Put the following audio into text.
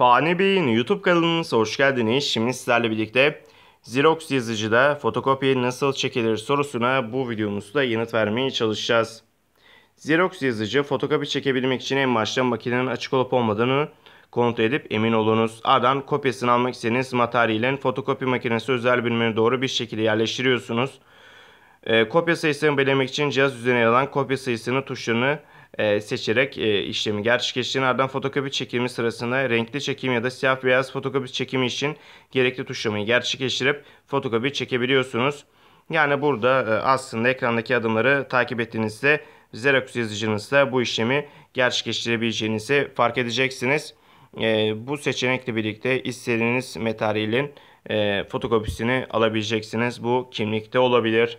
Fani Bey'in YouTube kanalınıza hoş geldiniz. Şimdi sizlerle birlikte Xerox yazıcıda fotokopi nasıl çekilir sorusuna bu videomuzda yanıt vermeye çalışacağız. Xerox yazıcı fotokopi çekebilmek için en başta makinenin açık olup olmadığını kontrol edip emin olunuz. Ardından kopyasını almak istediğiniz materyalin fotokopi makinesi özel bölümüne doğru bir şekilde yerleştiriyorsunuz. E, kopya sayısını belirlemek için cihaz üzerine yer alan kopya sayısını tuşlarını e, seçerek e, işlemi gerçekleştirin. Ardından fotokopi çekimi sırasında renkli çekim ya da siyah beyaz fotokopi çekimi için gerekli tuşlamayı gerçekleştirip fotokopi çekebiliyorsunuz. Yani burada e, aslında ekrandaki adımları takip ettiğinizde Xerox yazıcınızda bu işlemi gerçekleştirebileceğinizi fark edeceksiniz. bu seçenekle birlikte istediğiniz materyalin fotokopisini alabileceksiniz. Bu kimlikte olabilir.